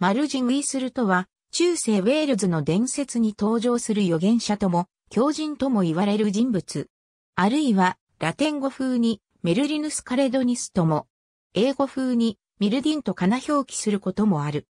マルジ・ウィスルとは、中世ウェールズの伝説に登場する預言者とも、狂人とも言われる人物。あるいは、ラテン語風に、メルリヌス・カレドニスとも、英語風に、ミルディンとかな表記することもある。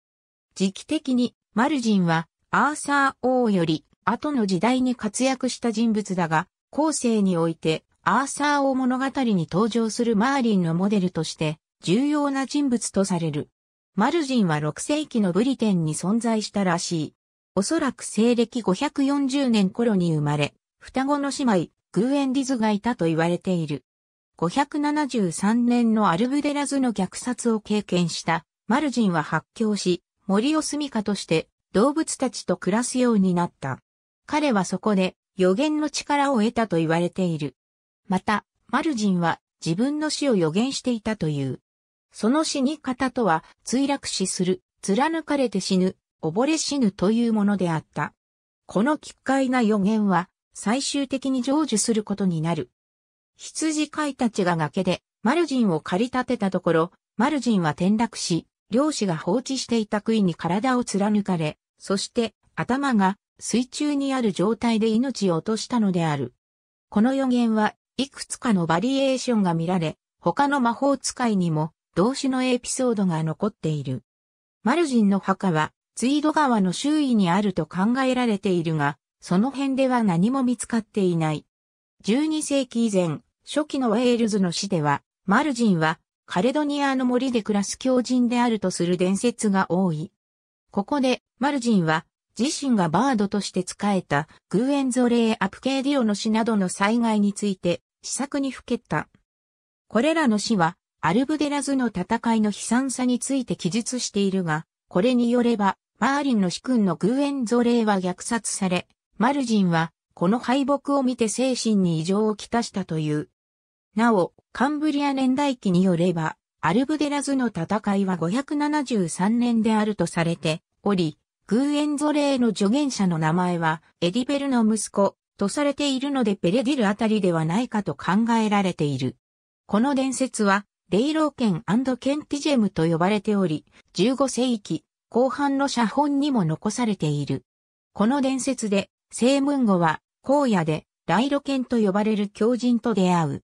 時期的に、マルジンは、アーサー王より、後の時代に活躍した人物だが、後世において、アーサー王物語に登場するマーリンのモデルとして、重要な人物とされる。マルジンは6世紀のブリテンに存在したらしい。おそらく西暦540年頃に生まれ、双子の姉妹、グーエンディズがいたと言われている。573年のアルブデラズの虐殺を経験したマルジンは発狂し、森を住処として動物たちと暮らすようになった。彼はそこで予言の力を得たと言われている。また、マルジンは自分の死を予言していたという。その死に方とは、墜落死する、貫かれて死ぬ、溺れ死ぬというものであった。この奇怪な予言は、最終的に成就することになる。羊飼いたちが崖で、マルジンを駆り立てたところ、マルジンは転落し、漁師が放置していた杭に体を貫かれ、そして頭が水中にある状態で命を落としたのである。この予言はいくつかのバリエーションが見られ、他の魔法使いにも同種のエピソードが残っている。マルジンの墓は、ツイード川の周囲にあると考えられているが、その辺では何も見つかっていない。12世紀以前、初期のウェールズの詩では、マルジンはカレドニアの森で暮らす狂人であるとする伝説が多い。ここで、マルジンは、自身がバードとして仕えたグーエンゾレー・アプケーディオの死などの災害について、試作にふけった。これらの死は、アルブデラズの戦いの悲惨さについて記述しているが、これによれば、マーリンの主君のグーエンゾレーは虐殺され、マルジンは、この敗北を見て精神に異常をきたしたという。なお、カンブリア年代記によれば、アルブデラズの戦いは573年であるとされており、グーエンゾレーの助言者の名前は、エディベルの息子、とされているのでペレディルあたりではないかと考えられている。この伝説は、レイロー県ケンティジェムと呼ばれており、15世紀後半の写本にも残されている。この伝説で、セ文ムン語は、荒野で、ライロンと呼ばれる狂人と出会う。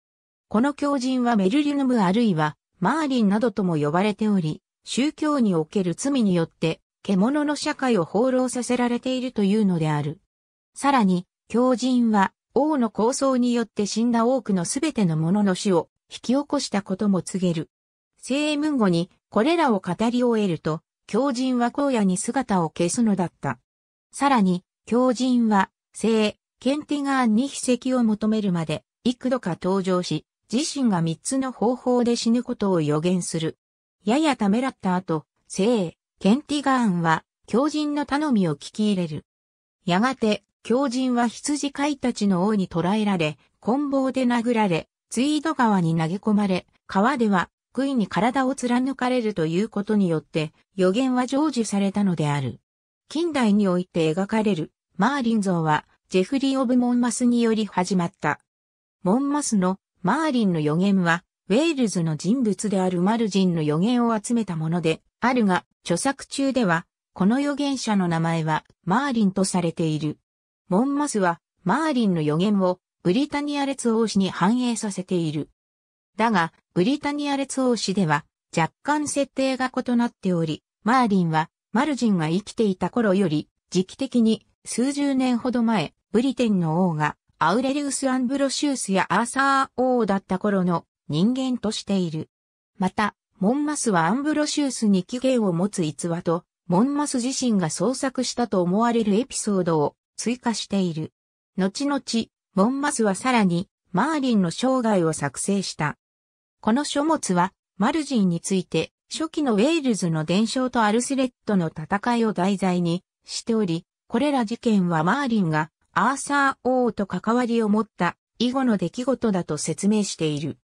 この狂人はメルリヌムあるいは、マーリンなどとも呼ばれており、宗教における罪によって、獣の社会を放浪させられているというのである。さらに、狂人は、王の構想によって死んだ多くのすべての者の死を引き起こしたことも告げる。聖文後にこれらを語り終えると、狂人は荒野に姿を消すのだった。さらに、狂人は、聖、ケンティガーンに秘跡を求めるまで、幾度か登場し、自身が三つの方法で死ぬことを予言する。ややためらった後、聖、ケンティガーンは、狂人の頼みを聞き入れる。やがて、狂人は羊飼いたちの王に捕らえられ、棍棒で殴られ、ツイード川に投げ込まれ、川では、杭に体を貫かれるということによって、予言は成就されたのである。近代において描かれる、マーリン像は、ジェフリー・オブ・モンマスにより始まった。モンマスのマーリンの予言は、ウェールズの人物であるマルジンの予言を集めたもので、あるが、著作中では、この予言者の名前は、マーリンとされている。モンマスは、マーリンの予言を、ブリタニア列王市に反映させている。だが、ブリタニア列王市では若干設定が異なっており、マーリンはマルジンが生きていた頃より時期的に数十年ほど前、ブリテンの王がアウレリウス・アンブロシウスやアーサー王だった頃の人間としている。また、モンマスはアンブロシウスに起源を持つ逸話と、モンマス自身が創作したと思われるエピソードを追加している。後々、モンマスはさらに、マーリンの生涯を作成した。この書物は、マルジンについて、初期のウェールズの伝承とアルスレットの戦いを題材にしており、これら事件はマーリンがアーサー王と関わりを持った以後の出来事だと説明している。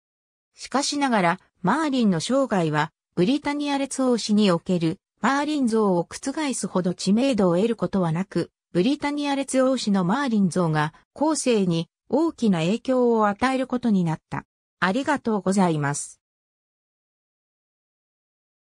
しかしながら、マーリンの生涯は、ブリタニア列王史におけるマーリン像を覆すほど知名度を得ることはなく、ブリタニア列王氏のマーリン像が後世に大きな影響を与えることになった。ありがとうございます。